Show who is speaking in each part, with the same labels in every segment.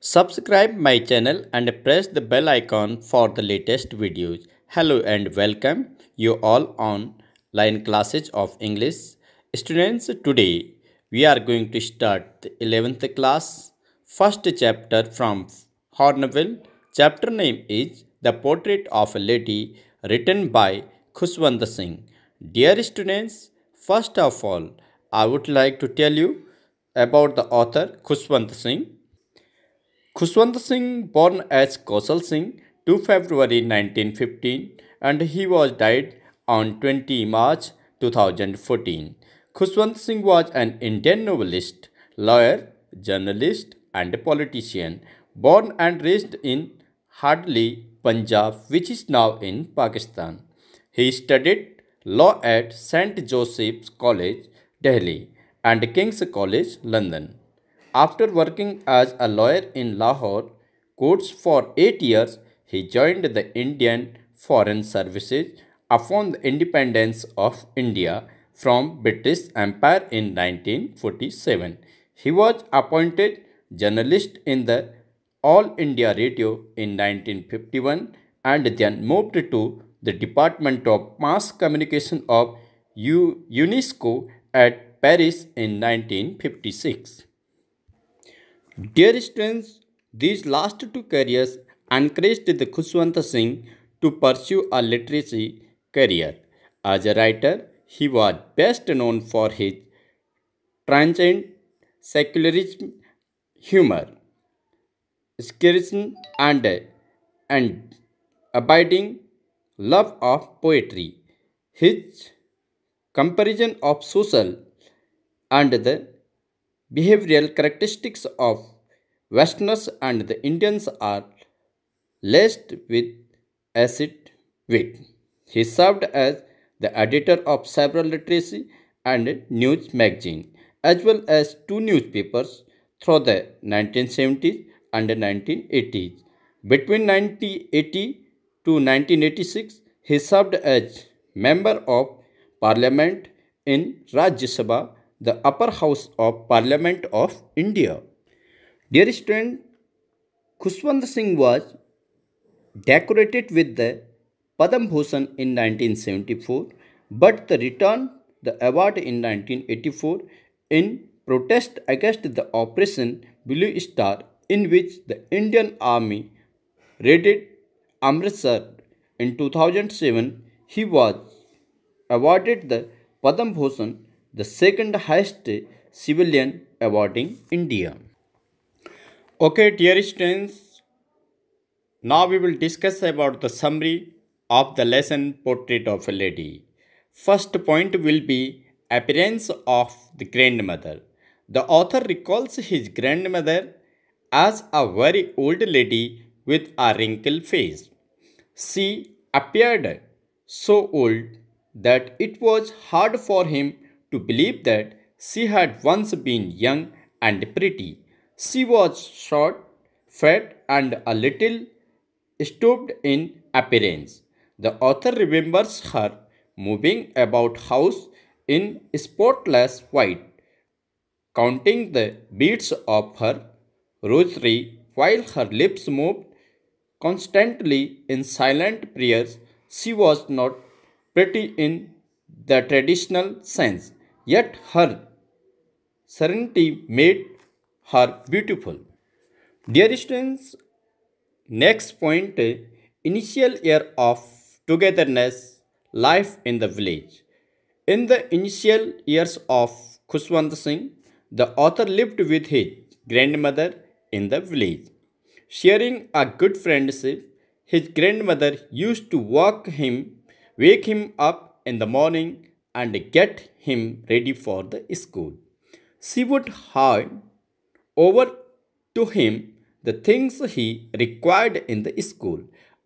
Speaker 1: Subscribe my channel and press the bell icon for the latest videos. Hello and welcome you all on online classes of English. Students, today we are going to start the 11th class, first chapter from Hornbill. Chapter name is The Portrait of a Lady written by Khushwant Singh. Dear students, first of all, I would like to tell you about the author Khushwant Singh. Kushwant Singh, born as Kausal Singh, 2 February 1915, and he was died on 20 March 2014. Kushwant Singh was an Indian novelist, lawyer, journalist, and politician, born and raised in Hadley, Punjab, which is now in Pakistan. He studied law at St. Joseph's College, Delhi, and King's College, London. After working as a lawyer in Lahore courts for eight years, he joined the Indian Foreign Services upon the independence of India from British Empire in 1947. He was appointed journalist in the All India Radio in 1951 and then moved to the Department of Mass Communication of UNESCO at Paris in 1956. Dear students, these last two careers encouraged the Khuswant Singh to pursue a literary career. As a writer, he was best known for his transient secularism humor, scepticism, and, and abiding love of poetry. His comparison of social and the behavioral characteristics of Westerners and the Indians are laced with acid wit. He served as the editor of several literacy and news magazines, as well as two newspapers through the 1970s and 1980s. Between 1980 to 1986, he served as member of parliament in Rajya Sabha the upper house of Parliament of India. Dear student, Kushwant Singh was decorated with the Padam Bhushan in 1974 but returned the award in 1984 in protest against the Operation Blue Star in which the Indian Army raided Amritsar in 2007. He was awarded the Padam Bhushan the second highest civilian award in India. Okay, dear students, now we will discuss about the summary of the lesson Portrait of a Lady. First point will be appearance of the grandmother. The author recalls his grandmother as a very old lady with a wrinkled face. She appeared so old that it was hard for him to believe that she had once been young and pretty. She was short, fat, and a little stooped in appearance. The author remembers her moving about house in spotless white, counting the beads of her rosary while her lips moved constantly in silent prayers. She was not pretty in the traditional sense Yet her serenity made her beautiful. Dear students, next point initial year of togetherness, life in the village. In the initial years of Khushwant Singh, the author lived with his grandmother in the village. Sharing a good friendship, his grandmother used to walk him, wake him up in the morning and get him ready for the school. She would hand over to him the things he required in the school.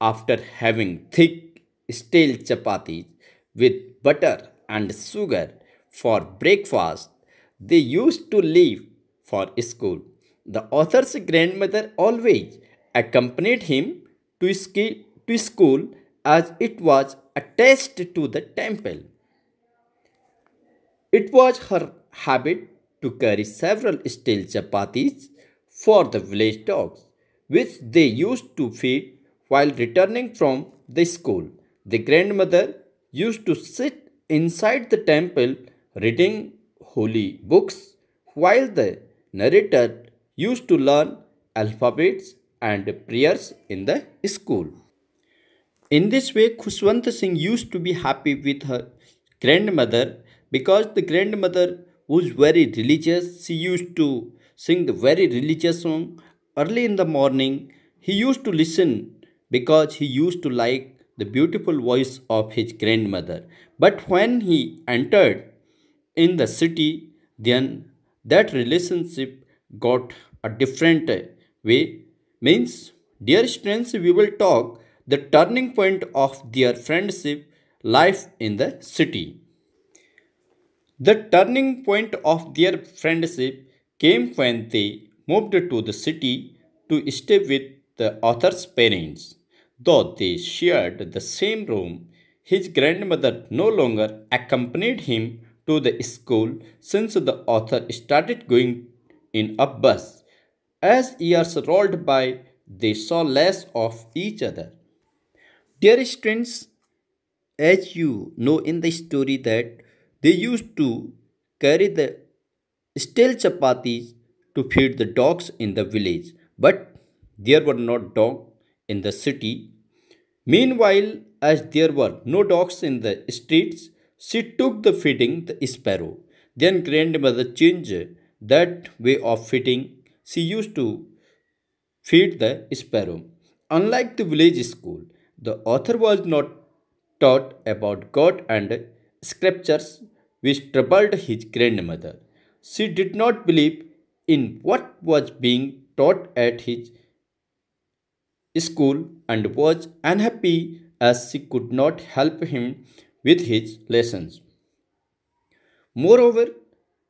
Speaker 1: After having thick stale chapatis with butter and sugar for breakfast, they used to leave for school. The author's grandmother always accompanied him to, school as it was attached to the temple. It was her habit to carry several stale chapatis for the village dogs, which they used to feed while returning from the school. The grandmother used to sit inside the temple reading holy books while the narrator used to learn alphabets and prayers in the school. In this way, Kushwant Singh used to be happy with her grandmother because the grandmother was very religious, she used to sing the very religious song early in the morning. He used to listen because he used to like the beautiful voice of his grandmother. But when he entered in the city, then that relationship got a different way. Means, dear friends, we will talk the turning point of their friendship life in the city. The turning point of their friendship came when they moved to the city to stay with the author's parents. Though they shared the same room, his grandmother no longer accompanied him to the school since the author started going in a bus. As years rolled by, they saw less of each other. Dear students, as you know in the story that they used to carry the stale chapatis to feed the dogs in the village, but there were no dogs in the city. Meanwhile, as there were no dogs in the streets, she took the feeding the sparrow. Then grandmother changed that way of feeding. She used to feed the sparrow. Unlike the village school, the author was not taught about God and scriptures which troubled his grandmother. She did not believe in what was being taught at his school and was unhappy as she could not help him with his lessons. Moreover,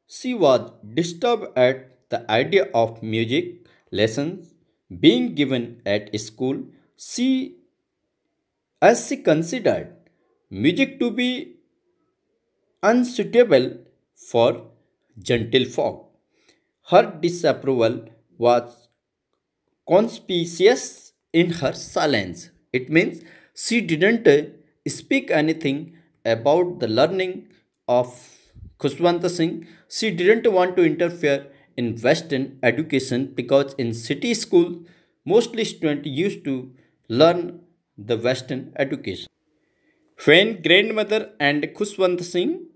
Speaker 1: she was disturbed at the idea of music lessons being given at school. She, as she considered music to be unsuitable for gentlefolk. Her disapproval was conspicuous in her silence. It means she didn't speak anything about the learning of Khushwanta Singh. She didn't want to interfere in Western education because in city school, mostly students used to learn the Western education. When grandmother and Khushwant Singh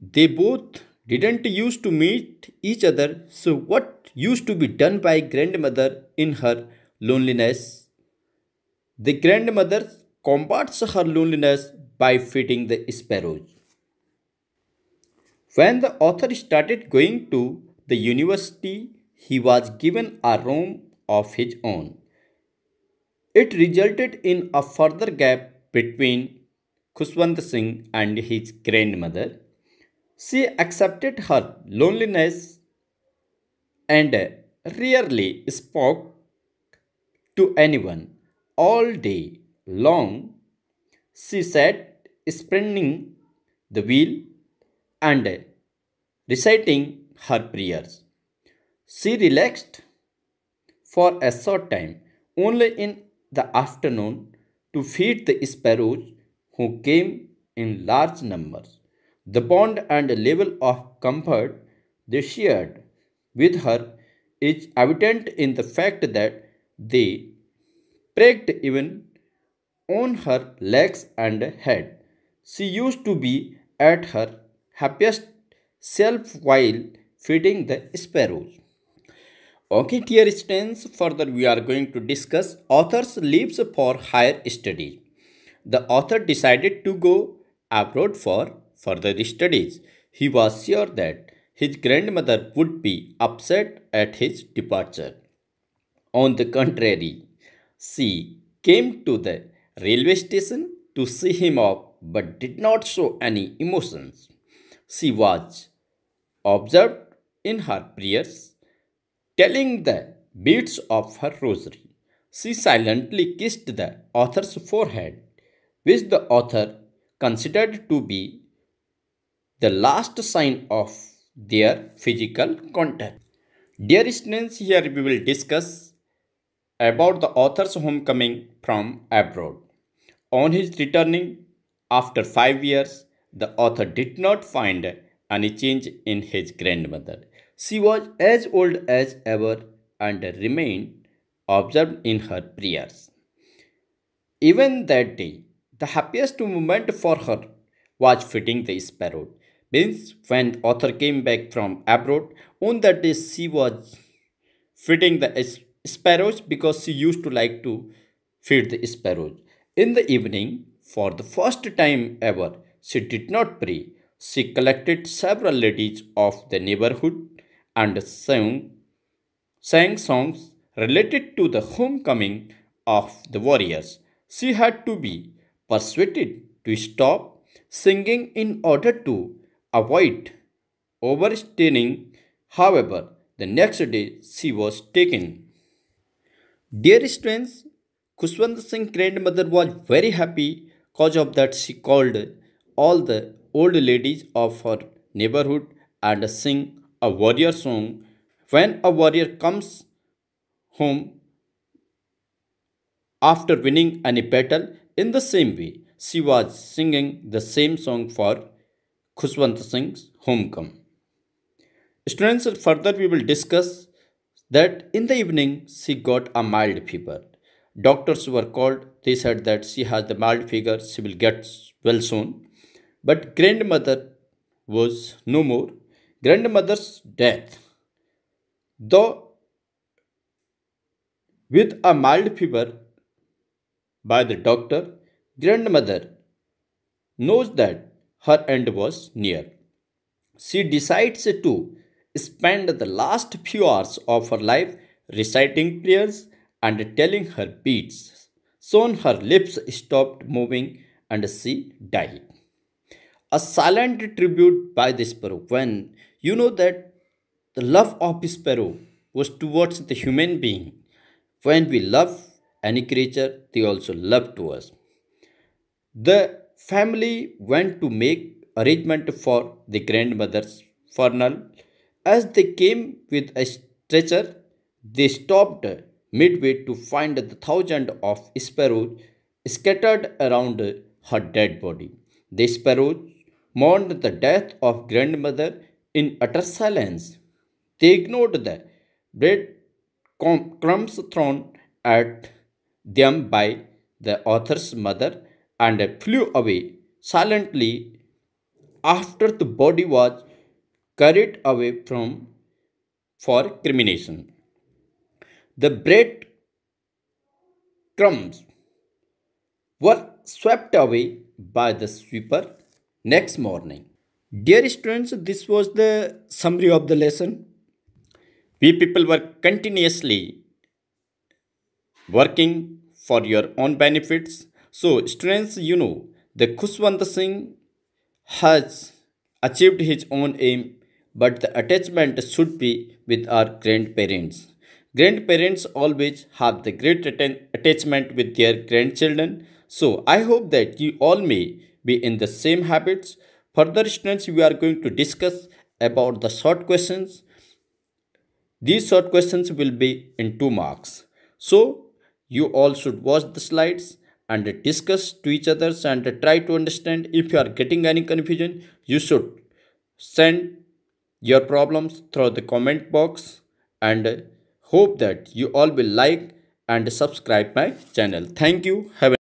Speaker 1: they both didn't used to meet each other, so what used to be done by grandmother in her loneliness? The grandmother combats her loneliness by feeding the sparrows. When the author started going to the university, he was given a room of his own. It resulted in a further gap between Kushwant Singh and his grandmother. She accepted her loneliness and rarely spoke to anyone all day long. She sat spinning the wheel and reciting her prayers. She relaxed for a short time only in the afternoon to feed the sparrows who came in large numbers. The bond and level of comfort they shared with her is evident in the fact that they pricked even on her legs and head. She used to be at her happiest self while feeding the sparrows. Okay, dear students, further we are going to discuss author's leaves for higher study. The author decided to go abroad for further studies. He was sure that his grandmother would be upset at his departure. On the contrary, she came to the railway station to see him off but did not show any emotions. She was observed in her prayers, telling the beads of her rosary. She silently kissed the author's forehead, which the author considered to be the last sign of their physical contact. Dear students, here we will discuss about the author's homecoming from abroad. On his returning after five years, the author did not find any change in his grandmother. She was as old as ever and remained absorbed in her prayers. Even that day, the happiest moment for her was feeding the sparrow. Means when author came back from abroad, on that day she was feeding the sparrows because she used to like to feed the sparrows. In the evening, for the first time ever, she did not pray. She collected several ladies of the neighborhood and sang, sang songs related to the homecoming of the warriors. She had to be persuaded to stop singing in order to avoid overstaying. However, the next day she was taken. Dear friends, Kushwant Singh's grandmother was very happy cause of that she called all the old ladies of her neighborhood and sang a warrior song. When a warrior comes home after winning any battle, in the same way, she was singing the same song for Khushwant Singh's Homecoming. Students, further we will discuss that in the evening she got a mild fever. Doctors were called. They said that she has the mild fever. She will get well soon. But grandmother was no more. Grandmother's death. Though with a mild fever by the doctor, grandmother knows that her end was near. She decides to spend the last few hours of her life reciting prayers and telling her beads. Soon her lips stopped moving and she died. A silent tribute by the sparrow. When you know that the love of this sparrow was towards the human being, when we love any creature, they also love to us. The family went to make arrangement for the grandmother's funeral. As they came with a stretcher, they stopped midway to find the thousand of sparrows scattered around her dead body. The sparrows mourned the death of grandmother in utter silence. They ignored the bread crumbs thrown at them by the author's mother and flew away silently after the body was carried away from for cremation. The bread crumbs were swept away by the sweeper next morning. Dear students, this was the summary of the lesson. We people were continuously working for your own benefits so, students, you know, the Kushwant Singh has achieved his own aim, but the attachment should be with our grandparents. Grandparents always have the great attachment with their grandchildren. So, I hope that you all may be in the same habits. Further, students, we are going to discuss about the short questions. These short questions will be in two marks. So, you all should watch the slides and discuss to each other and try to understand if you are getting any confusion you should send your problems through the comment box and hope that you all will like and subscribe my channel thank you have